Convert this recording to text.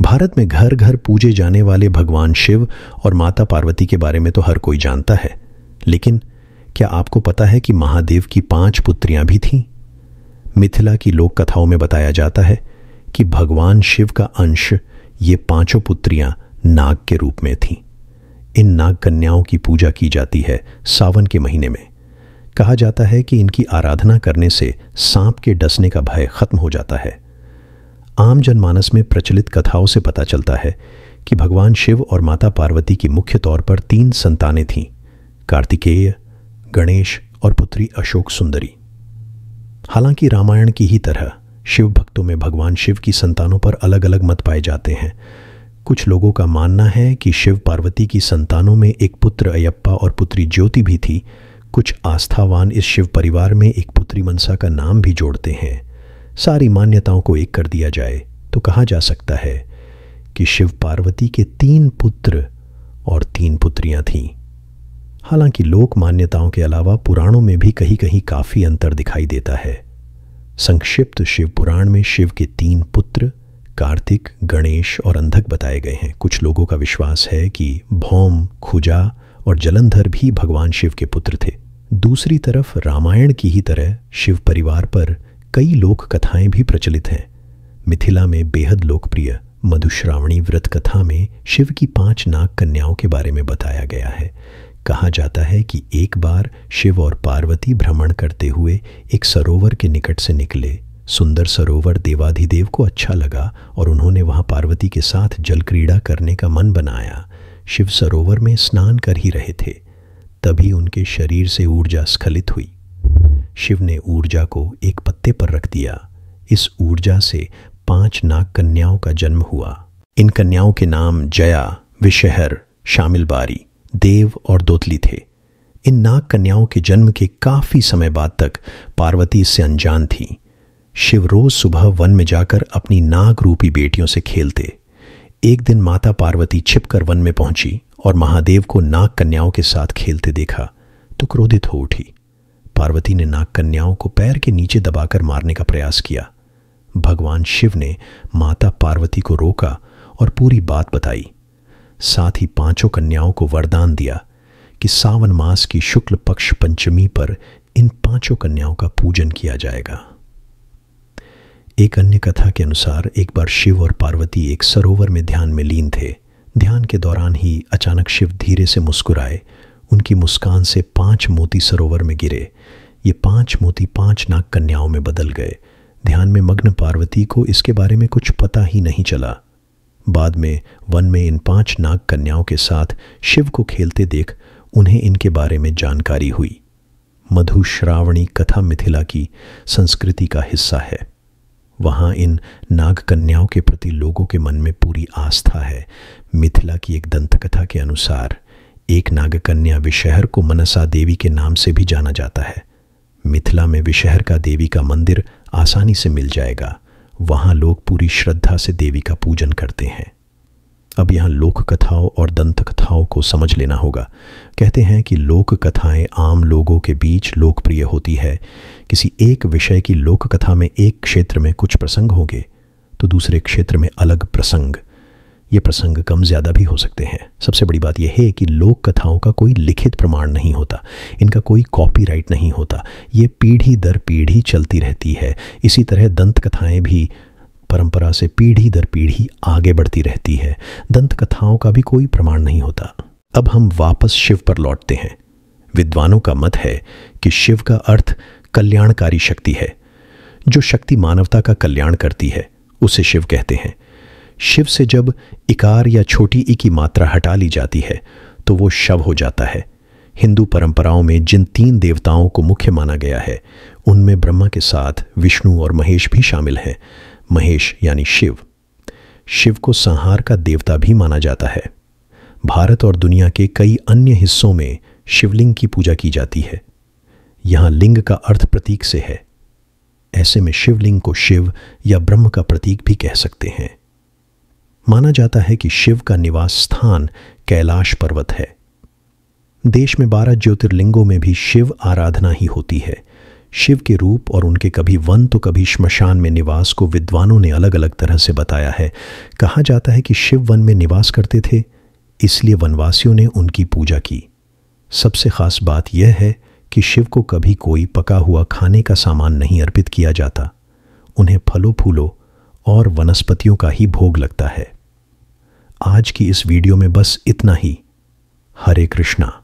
भारत में घर घर पूजे जाने वाले भगवान शिव और माता पार्वती के बारे में तो हर कोई जानता है लेकिन क्या आपको पता है कि महादेव की पांच पुत्रियां भी थीं मिथिला की लोक कथाओं में बताया जाता है कि भगवान शिव का अंश ये पांचों पुत्रियां नाग के रूप में थीं इन नाग कन्याओं की पूजा की जाती है सावन के महीने में कहा जाता है कि इनकी आराधना करने से सांप के डसने का भय खत्म हो जाता है आम जनमानस में प्रचलित कथाओं से पता चलता है कि भगवान शिव और माता पार्वती की मुख्य तौर पर तीन संतानें थीं कार्तिकेय गणेश और पुत्री अशोक सुंदरी हालांकि रामायण की ही तरह शिव भक्तों में भगवान शिव की संतानों पर अलग अलग मत पाए जाते हैं कुछ लोगों का मानना है कि शिव पार्वती की संतानों में एक पुत्र अयप्पा और पुत्री ज्योति भी थी कुछ आस्थावान इस शिव परिवार में एक पुत्री मनसा का नाम भी जोड़ते हैं सारी मान्यताओं को एक कर दिया जाए तो कहा जा सकता है कि शिव पार्वती के तीन पुत्र और तीन पुत्रियां थीं हालांकि लोक मान्यताओं के अलावा पुराणों में भी कहीं कहीं काफी अंतर दिखाई देता है संक्षिप्त शिव पुराण में शिव के तीन पुत्र कार्तिक गणेश और अंधक बताए गए हैं कुछ लोगों का विश्वास है कि भौम खुजा और जलंधर भी भगवान शिव के पुत्र थे दूसरी तरफ रामायण की ही तरह शिव परिवार पर कई लोक कथाएं भी प्रचलित हैं मिथिला में बेहद लोकप्रिय मधुश्रावणी व्रत कथा में शिव की पांच नाग कन्याओं के बारे में बताया गया है कहा जाता है कि एक बार शिव और पार्वती भ्रमण करते हुए एक सरोवर के निकट से निकले सुंदर सरोवर देवाधिदेव को अच्छा लगा और उन्होंने वहां पार्वती के साथ जल क्रीड़ा करने का मन बनाया शिव सरोवर में स्नान कर ही रहे थे तभी उनके शरीर से ऊर्जा स्खलित हुई शिव ने ऊर्जा को एक पत्ते पर रख दिया इस ऊर्जा से पांच नाग कन्याओं का जन्म हुआ इन कन्याओं के नाम जया विशहर शामिल बारी देव और दोतली थे इन नाग कन्याओं के जन्म के काफी समय बाद तक पार्वती इससे अनजान थी शिव रोज सुबह वन में जाकर अपनी नाग रूपी बेटियों से खेलते एक दिन माता पार्वती छिपकर वन में पहुंची और महादेव को नाग कन्याओं के साथ खेलते देखा तो क्रोधित हो उठी पार्वती ने नाग कन्याओं को पैर के नीचे दबाकर मारने का प्रयास किया भगवान शिव ने माता पार्वती को रोका और पूरी बात बताई साथ ही पांचों कन्याओं को वरदान दिया कि सावन मास की शुक्ल पक्ष पंचमी पर इन पांचों कन्याओं का पूजन किया जाएगा एक अन्य कथा के अनुसार एक बार शिव और पार्वती एक सरोवर में ध्यान में लीन थे ध्यान के दौरान ही अचानक शिव धीरे से मुस्कुराए उनकी मुस्कान से पांच मोती सरोवर में गिरे ये पांच मोती पांच नाग कन्याओं में बदल गए ध्यान में मग्न पार्वती को इसके बारे में कुछ पता ही नहीं चला बाद में वन में इन पांच नाग कन्याओं के साथ शिव को खेलते देख उन्हें इनके बारे में जानकारी हुई मधु श्रावणी कथा मिथिला की संस्कृति का हिस्सा है वहां इन नाग कन्याओं के प्रति लोगों के मन में पूरी आस्था है मिथिला की एक दंतकथा के अनुसार एक नागकन्या विशहर को मनसा देवी के नाम से भी जाना जाता है मिथिला में विशहर का देवी का मंदिर आसानी से मिल जाएगा वहां लोग पूरी श्रद्धा से देवी का पूजन करते हैं अब यहाँ लोक कथाओं और दंत कथाओं को समझ लेना होगा कहते हैं कि लोक कथाएं आम लोगों के बीच लोकप्रिय होती है किसी एक विषय की लोक कथा में एक क्षेत्र में कुछ प्रसंग होंगे तो दूसरे क्षेत्र में अलग प्रसंग ये प्रसंग कम ज़्यादा भी हो सकते हैं सबसे बड़ी बात यह है कि लोक कथाओं का कोई लिखित प्रमाण नहीं होता इनका कोई कॉपीराइट नहीं होता ये पीढ़ी दर पीढ़ी चलती रहती है इसी तरह दंत कथाएं भी परंपरा से पीढ़ी दर पीढ़ी आगे बढ़ती रहती है दंत कथाओं का भी कोई प्रमाण नहीं होता अब हम वापस शिव पर लौटते हैं विद्वानों का मत है कि शिव का अर्थ कल्याणकारी शक्ति है जो शक्ति मानवता का कल्याण करती है उसे शिव कहते हैं शिव से जब इकार या छोटी ई की मात्रा हटा ली जाती है तो वो शव हो जाता है हिंदू परंपराओं में जिन तीन देवताओं को मुख्य माना गया है उनमें ब्रह्मा के साथ विष्णु और महेश भी शामिल हैं महेश यानी शिव शिव को संहार का देवता भी माना जाता है भारत और दुनिया के कई अन्य हिस्सों में शिवलिंग की पूजा की जाती है यहां लिंग का अर्थ प्रतीक से है ऐसे में शिवलिंग को शिव या ब्रह्म का प्रतीक भी कह सकते हैं माना जाता है कि शिव का निवास स्थान कैलाश पर्वत है देश में बारह ज्योतिर्लिंगों में भी शिव आराधना ही होती है शिव के रूप और उनके कभी वन तो कभी श्मशान में निवास को विद्वानों ने अलग अलग तरह से बताया है कहा जाता है कि शिव वन में निवास करते थे इसलिए वनवासियों ने उनकी पूजा की सबसे खास बात यह है कि शिव को कभी कोई पका हुआ खाने का सामान नहीं अर्पित किया जाता उन्हें फलों फूलों और वनस्पतियों का ही भोग लगता है आज की इस वीडियो में बस इतना ही हरे कृष्णा